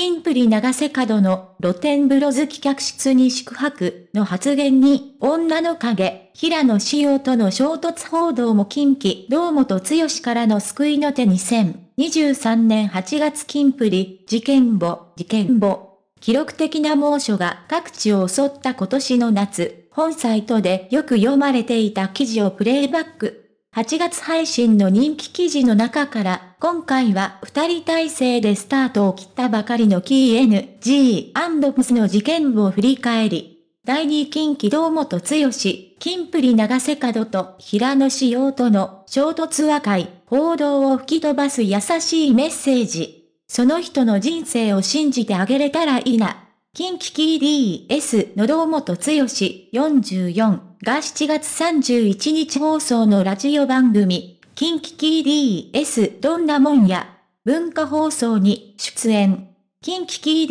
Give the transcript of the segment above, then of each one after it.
金プリ長瀬角の露天風呂好き客室に宿泊の発言に、女の影、平野紫耀との衝突報道も近畿、堂本剛からの救いの手2023年8月金プリ、事件簿、事件簿。記録的な猛暑が各地を襲った今年の夏、本サイトでよく読まれていた記事をプレイバック。8月配信の人気記事の中から、今回は2人体制でスタートを切ったばかりの k n g p スの事件を振り返り、第二近畿堂本剛、金プリ長瀬角と平野志陽との衝突和解、報道を吹き飛ばす優しいメッセージ。その人の人生を信じてあげれたらいいな。近畿 KDS の堂本剛44が7月31日放送のラジオ番組、キンキキ DS どんなもんや、文化放送に出演。キンキキ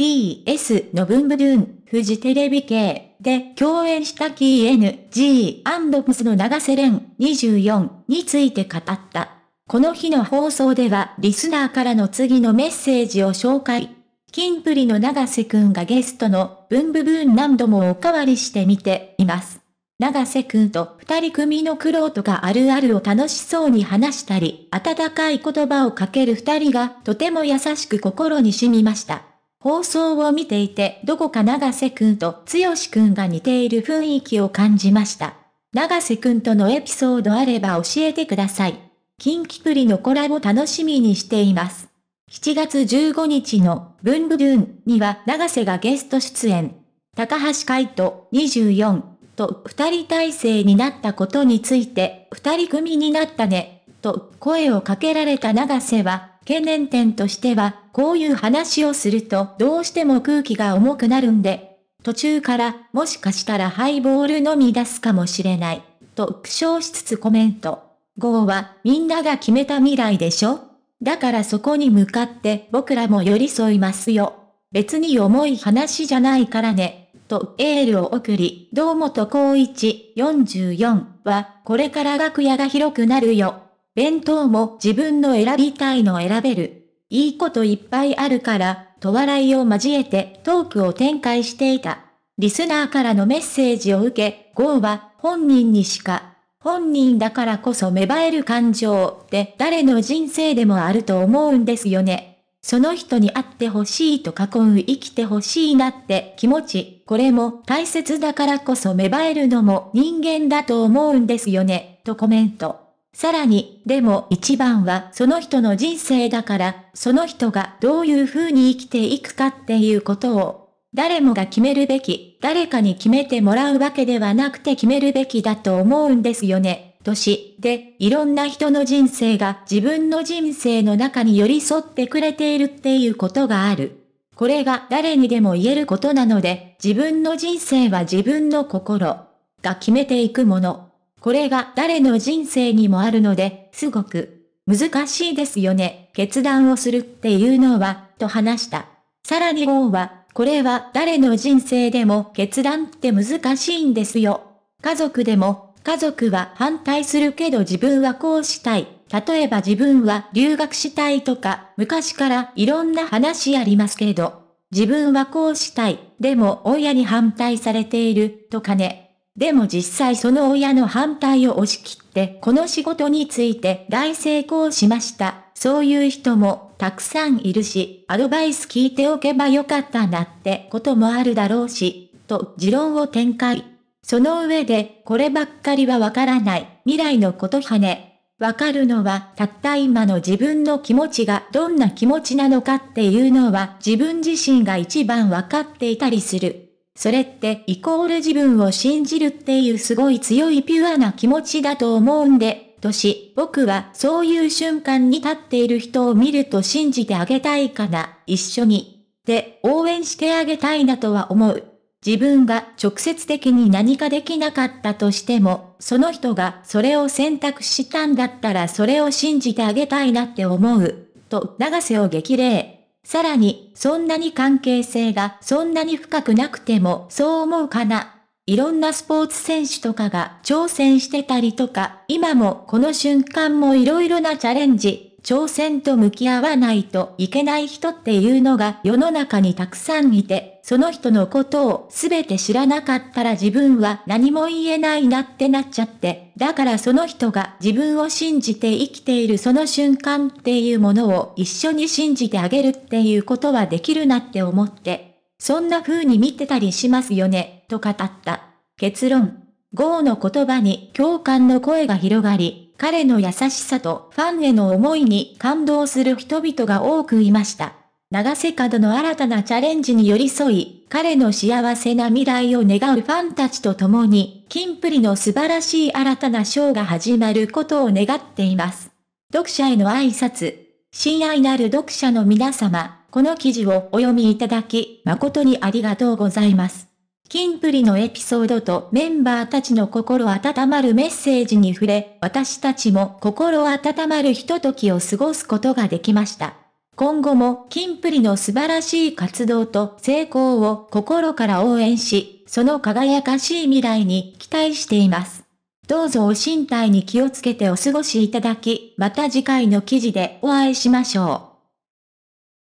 DS のブンブドゥン、フジテレビ系で共演した k n g p スの長瀬廉24について語った。この日の放送ではリスナーからの次のメッセージを紹介。キンプリの長瀬くんがゲストのブンブブーン何度もおかわりしてみています。長瀬くんと二人組の苦労とかあるあるを楽しそうに話したり、温かい言葉をかける二人がとても優しく心に染みました。放送を見ていて、どこか長瀬くんと剛くんが似ている雰囲気を感じました。長瀬くんとのエピソードあれば教えてください。キンキプリのコラボ楽しみにしています。7月15日のブンブドゥンには長瀬がゲスト出演。高橋海人24。と二人体制になったことについて、二人組になったね、と声をかけられた長瀬は、懸念点としては、こういう話をするとどうしても空気が重くなるんで、途中からもしかしたらハイボール飲み出すかもしれない、と苦笑しつつコメント。ゴーはみんなが決めた未来でしょだからそこに向かって僕らも寄り添いますよ。別に重い話じゃないからね。とエールを送り、堂本光一44は、これから楽屋が広くなるよ。弁当も自分の選びたいの選べる。いいこといっぱいあるから、と笑いを交えてトークを展開していた。リスナーからのメッセージを受け、ゴーは本人にしか、本人だからこそ芽生える感情って誰の人生でもあると思うんですよね。その人に会ってほしいと囲う生きてほしいなって気持ち、これも大切だからこそ芽生えるのも人間だと思うんですよね、とコメント。さらに、でも一番はその人の人生だから、その人がどういう風に生きていくかっていうことを、誰もが決めるべき、誰かに決めてもらうわけではなくて決めるべきだと思うんですよね。年でいろんな人の人生が自分の人生の中に寄り添ってくれているっていうことがある。これが誰にでも言えることなので、自分の人生は自分の心が決めていくもの。これが誰の人生にもあるので、すごく難しいですよね。決断をするっていうのは、と話した。さらに王は、これは誰の人生でも決断って難しいんですよ。家族でも家族は反対するけど自分はこうしたい。例えば自分は留学したいとか、昔からいろんな話ありますけど、自分はこうしたい。でも親に反対されている、とかね。でも実際その親の反対を押し切って、この仕事について大成功しました。そういう人もたくさんいるし、アドバイス聞いておけばよかったなってこともあるだろうし、と持論を展開。その上で、こればっかりはわからない、未来のことはね。わかるのは、たった今の自分の気持ちがどんな気持ちなのかっていうのは、自分自身が一番わかっていたりする。それって、イコール自分を信じるっていうすごい強いピュアな気持ちだと思うんで、とし、僕はそういう瞬間に立っている人を見ると信じてあげたいかな、一緒に。で、応援してあげたいなとは思う。自分が直接的に何かできなかったとしても、その人がそれを選択したんだったらそれを信じてあげたいなって思う。と、長瀬を激励。さらに、そんなに関係性がそんなに深くなくてもそう思うかな。いろんなスポーツ選手とかが挑戦してたりとか、今もこの瞬間もいろいろなチャレンジ、挑戦と向き合わないといけない人っていうのが世の中にたくさんいて、その人のことをすべて知らなかったら自分は何も言えないなってなっちゃって、だからその人が自分を信じて生きているその瞬間っていうものを一緒に信じてあげるっていうことはできるなって思って、そんな風に見てたりしますよね、と語った。結論。ゴーの言葉に共感の声が広がり、彼の優しさとファンへの思いに感動する人々が多くいました。長瀬角の新たなチャレンジに寄り添い、彼の幸せな未来を願うファンたちと共に、金プリの素晴らしい新たなショーが始まることを願っています。読者への挨拶。親愛なる読者の皆様、この記事をお読みいただき、誠にありがとうございます。金プリのエピソードとメンバーたちの心温まるメッセージに触れ、私たちも心温まるひとときを過ごすことができました。今後も金プリの素晴らしい活動と成功を心から応援し、その輝かしい未来に期待しています。どうぞお身体に気をつけてお過ごしいただき、また次回の記事でお会いしましょう。